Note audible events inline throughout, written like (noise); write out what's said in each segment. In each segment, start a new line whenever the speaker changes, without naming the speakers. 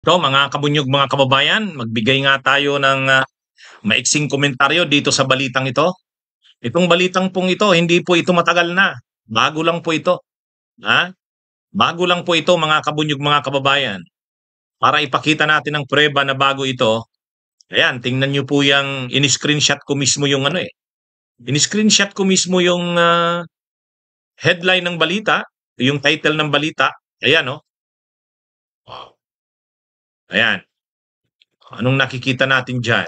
Ito mga kabunyog mga kababayan, magbigay nga tayo ng uh, maiksing komentaryo dito sa balitang ito. Itong balitang pong ito, hindi po ito matagal na. Bago lang po ito. Ha? Bago lang po ito mga kabunyog mga kababayan. Para ipakita natin ang preba na bago ito, ayan, tingnan nyo po yung in-screenshot ko mismo yung ano eh. In-screenshot ko mismo yung uh, headline ng balita, yung title ng balita. Ayan o, oh, Ayan. Anong nakikita natin dyan?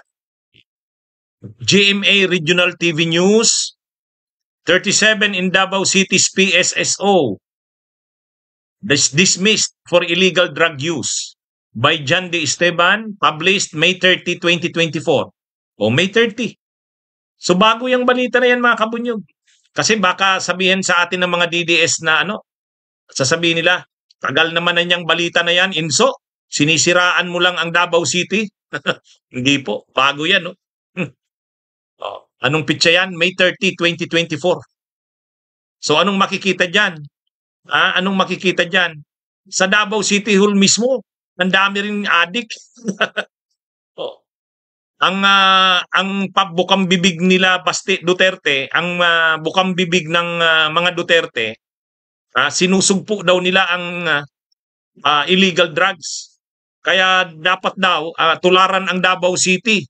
GMA Regional TV News, 37 in Davao City's PSSO dismissed for illegal drug use by John D. Esteban, published May 30, 2024. O May 30. So bago yung balita na yan mga kabunyog. Kasi baka sabihin sa atin ng mga DDS na ano, sasabihin nila, tagal naman na niyang balita na yan, inso. Sinisiraan mo lang ang Davao City? (laughs) Hindi po. Bago yan, no? (laughs) oh, anong pitsa yan? May 30, 2024. So anong makikita dyan? Ah, anong makikita dyan? Sa Davao City Hall mismo, ang dami rin adik. (laughs) oh. Ang uh, ang bukang bibig nila Basti Duterte, ang uh, bukang bibig ng uh, mga Duterte, uh, sinusugpo daw nila ang uh, uh, illegal drugs. Kaya dapat daw uh, tularan ang Davao City.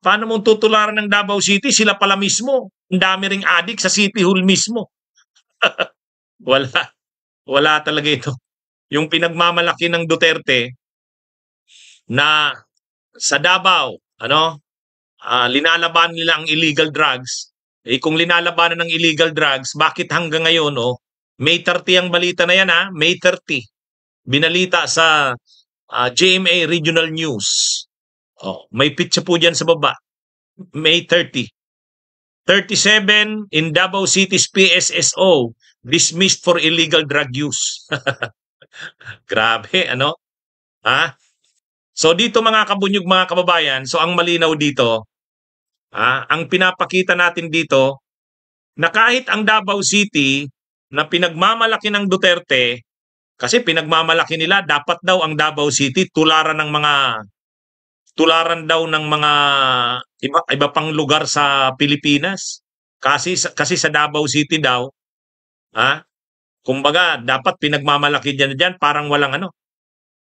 Paano mong tutularan ang Davao City? Sila pala mismo. Ang dami ring adik sa City Hall mismo. (laughs) wala. Wala talaga ito. Yung pinagmamalaki ng Duterte na sa Davao, ano, uh, ah, linalaban nila ang illegal drugs. Eh, kung linalabanan ng illegal drugs, bakit hanggang ngayon, oh, May 30 ang balita na yan, ha? May 30. Binalita sa uh, ah, GMA Regional News. Oh, may picture po dyan sa baba. May 30. 37 in Davao City's PSSO dismissed for illegal drug use. (laughs) Grabe, ano? Ha? So dito mga kabunyog, mga kababayan, so ang malinaw dito, ha? ang pinapakita natin dito, na kahit ang Davao City na pinagmamalaki ng Duterte, kasi pinagmamalaki nila, dapat daw ang Davao City tularan ng mga tularan daw ng mga iba, iba pang lugar sa Pilipinas. Kasi kasi sa Davao City daw, ha? Kumbaga, dapat pinagmamalaki diyan diyan parang walang ano.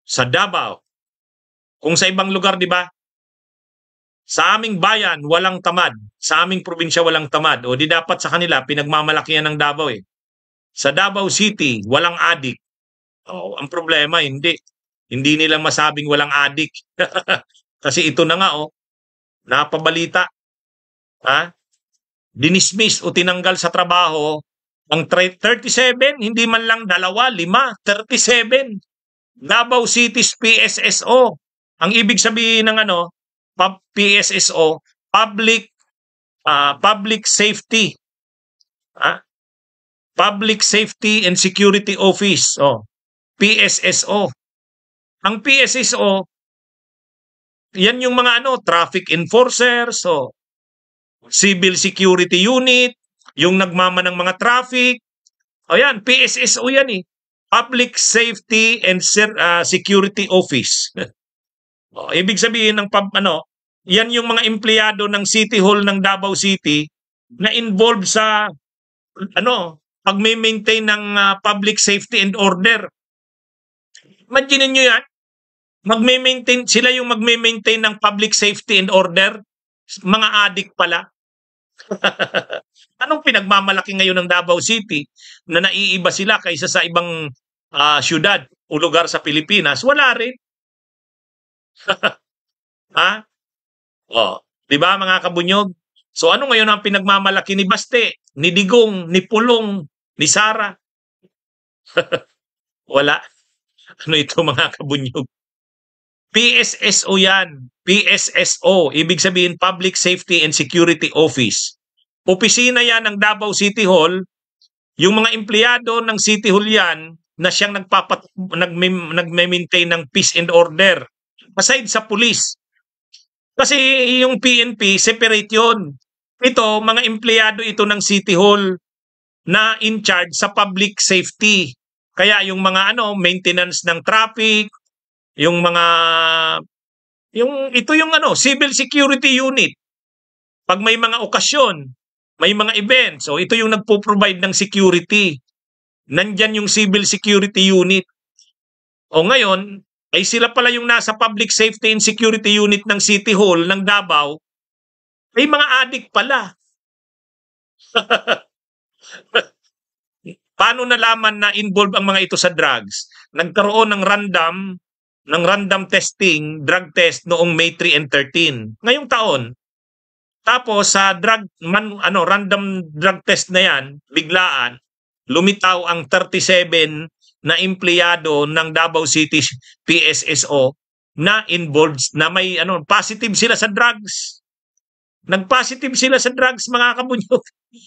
Sa Davao. Kung sa ibang lugar, di ba? Sa aming bayan, walang tamad. Sa aming probinsya, walang tamad. O di dapat sa kanila, pinagmamalakihan ng Davao eh. Sa Davao City, walang adik. Oh, ang problema, hindi. Hindi nila masabing walang adik. (laughs) Kasi ito na nga, oh. Napabalita. Ha? Dinismiss o tinanggal sa trabaho oh, ang 37, hindi man lang dalawa, lima, 37. Davao City's PSSO. Ang ibig sabihin ng ano, PSSO, Public uh, Public Safety. Ha? Public Safety and Security Office. Oh. PSSO. Ang PSSO, yan yung mga ano, traffic enforcers, so civil security unit, yung nagmama ng mga traffic. O yan, PSSO yan eh. Public Safety and uh, Security Office. (laughs) o, oh, ibig sabihin ng pub, ano, yan yung mga empleyado ng City Hall ng Davao City na involved sa ano, pag may maintain ng uh, public safety and order Imagine niyo yan. Magme-maintain, sila yung magme-maintain ng public safety and order. Mga adik pala. (laughs) Anong pinagmamalaki ngayon ng Davao City na naiiba sila kaysa sa ibang uh, syudad o lugar sa Pilipinas? Wala rin. (laughs) ha? Oh, 'di ba mga kabunyog? So ano ngayon ang pinagmamalaki ni Baste, ni Digong, ni Pulong, ni Sara? (laughs) Wala. Ano ito mga kabunyog? PSSO yan. PSSO. Ibig sabihin Public Safety and Security Office. Opisina yan ng Davao City Hall. Yung mga empleyado ng City Hall yan na siyang nagpapat nagme-maintain ng peace and order aside sa pulis. Kasi yung PNP separate 'yon. Ito mga empleyado ito ng City Hall na in charge sa public safety. Kaya yung mga ano, maintenance ng traffic, yung mga yung ito yung ano, civil security unit. Pag may mga okasyon, may mga events, so ito yung nagpo-provide ng security. Nandiyan yung civil security unit. O ngayon, ay sila pala yung nasa public safety and security unit ng City Hall ng Davao. May mga adik pala. (laughs) Paano nalaman na involved ang mga ito sa drugs? Nagkaroon ng random ng random testing, drug test noong May 3 and 13. Ngayong taon. Tapos sa drug man, ano random drug test na 'yan, biglaan lumitaw ang 37 na empleyado ng Davao City PSSO na involved na may ano positive sila sa drugs. Nagpositive sila sa drugs mga kabunyo.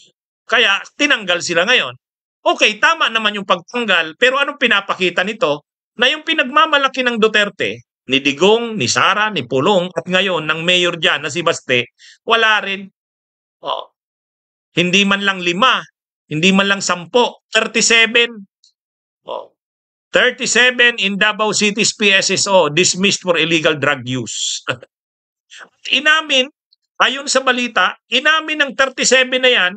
(laughs) Kaya tinanggal sila ngayon. Okay, tama naman yung pagtanggal, pero anong pinapakita nito? Na yung pinagmamalaki ng Duterte, ni Digong, ni Sara, ni Pulong, at ngayon ng mayor dyan na si Baste, wala rin. Oh, hindi man lang lima, hindi man lang sampo, 37. Oh, 37 in Davao City's PSSO dismissed for illegal drug use. (laughs) at inamin, ayon sa balita, inamin ng 37 na yan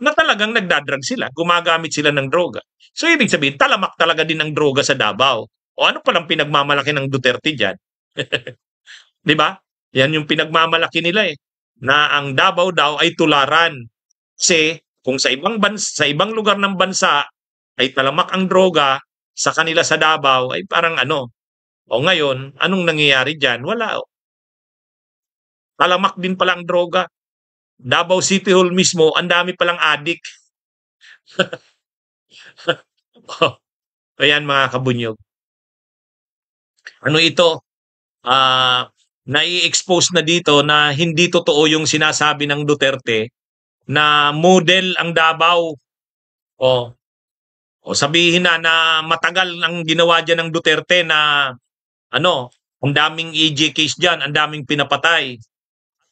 na talagang nagdadrag sila, gumagamit sila ng droga. So ibig sabihin, talamak talaga din ng droga sa Davao. O ano palang pinagmamalaki ng Duterte dyan? (laughs) Di ba? Yan yung pinagmamalaki nila eh. Na ang Davao daw ay tularan. Kasi kung sa ibang, bansa, sa ibang lugar ng bansa ay talamak ang droga, sa kanila sa Davao ay parang ano. O ngayon, anong nangyayari dyan? Wala. Talamak din pala ang droga. Davao City Hall mismo, ang dami palang adik. oh, (laughs) ayan mga kabunyog. Ano ito? Uh, nai-expose na dito na hindi totoo yung sinasabi ng Duterte na model ang Davao. O, o sabihin na na matagal ang ginawa dyan ng Duterte na ano, ang daming EJ case dyan, ang daming pinapatay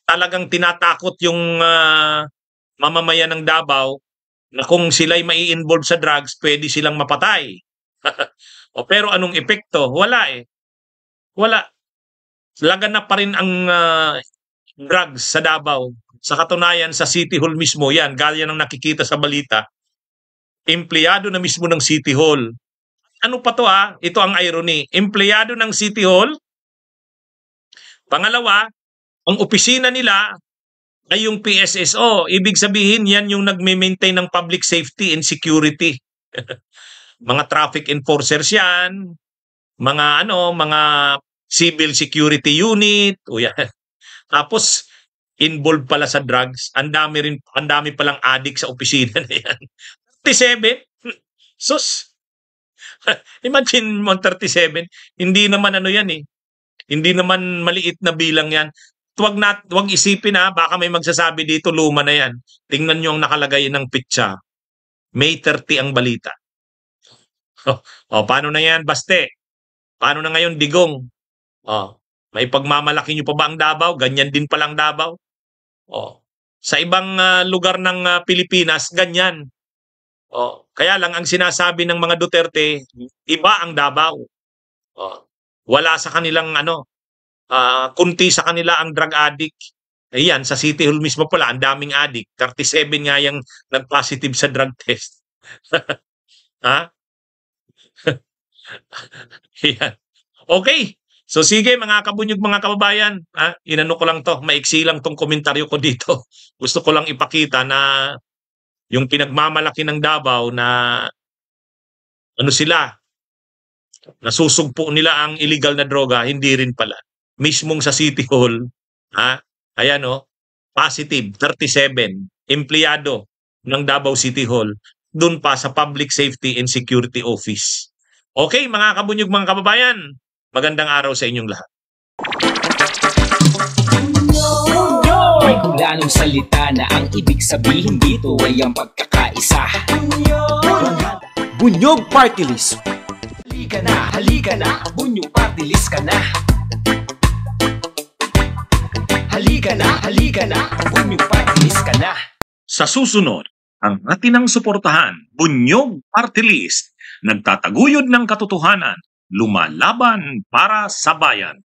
talagang tinatakot yung uh, mamamayan ng Davao na kung sila'y mai-involve sa drugs, pwede silang mapatay. (laughs) o pero anong epekto? Wala eh. Wala. Lagan na pa rin ang uh, drugs sa Davao. Sa katunayan, sa City Hall mismo, yan, gaya ng nakikita sa balita, empleyado na mismo ng City Hall. Ano pa to ha? Ah? Ito ang irony. Empleyado ng City Hall. Pangalawa, ang opisina nila ay yung PSSO. Ibig sabihin, yan yung nagme-maintain ng public safety and security. (laughs) mga traffic enforcers yan, mga ano, mga civil security unit, o yan. (laughs) Tapos, involved pala sa drugs. Ang dami rin, ang dami palang addict sa opisina (laughs) na yan. 37? Sus! Imagine mo 37, hindi naman ano yan eh. Hindi naman maliit na bilang yan wag nat wag isipin ha, baka may magsasabi dito luma na 'yan. Tingnan niyo ang nakalagay ng pitsa. May 30 ang balita. Oh, (laughs) oh paano na 'yan, Baste? Paano na ngayon Digong? Oh, may pagmamalaki niyo pa ba ang Davao? Ganyan din pa lang Davao. Oh, sa ibang uh, lugar ng uh, Pilipinas, ganyan. Oh, kaya lang ang sinasabi ng mga Duterte, iba ang Davao. Oh, wala sa kanilang ano, uh, kunti sa kanila ang drug addict. Ayan, sa City Hall mismo pala, ang daming addict. 37 nga yung nag-positive sa drug test. (laughs) ha? (laughs) Ayan. Okay. So sige mga kabunyog mga kababayan, ha? inano ko lang to, maiksi lang tong komentaryo ko dito. (laughs) Gusto ko lang ipakita na yung pinagmamalaki ng Davao na ano sila, nasusugpo nila ang illegal na droga, hindi rin pala mismong sa City Hall, ha? Ayan oh, positive 37 empleyado ng Davao City Hall doon pa sa Public Safety and Security Office. Okay, mga kabunyog mga kababayan, magandang araw sa inyong lahat. May kulanong salita na ang ibig sabihin dito ay ang pagkakaisa. Bunyog Party List. Halika na, halika na, bunyog party list ka na. Halika na, halika na, bumipatilis ka na. Sa susunod, ang atin suportahan, bunyog party list, nagtataguyod ng katotohanan, lumalaban para sa bayan.